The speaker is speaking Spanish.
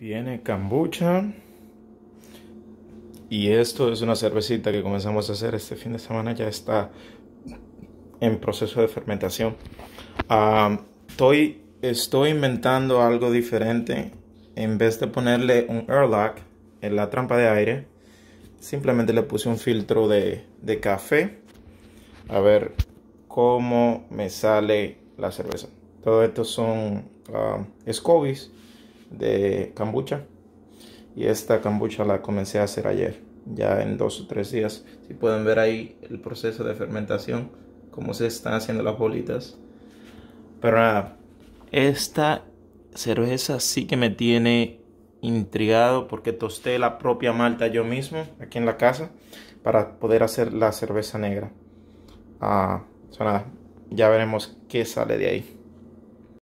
viene cambucha Y esto es una cervecita que comenzamos a hacer este fin de semana. Ya está en proceso de fermentación. estoy, estoy inventando algo diferente. En vez de ponerle un airlock en la trampa de aire, simplemente le puse un filtro de, café. A ver cómo me sale la cerveza. Todo esto son uh, scobies de cambucha Y esta cambucha la comencé a hacer ayer, ya en dos o tres días. Si pueden ver ahí el proceso de fermentación, como se están haciendo las bolitas. Pero nada, esta cerveza sí que me tiene intrigado porque tosté la propia malta yo mismo aquí en la casa para poder hacer la cerveza negra. Ah, ya veremos qué sale de ahí.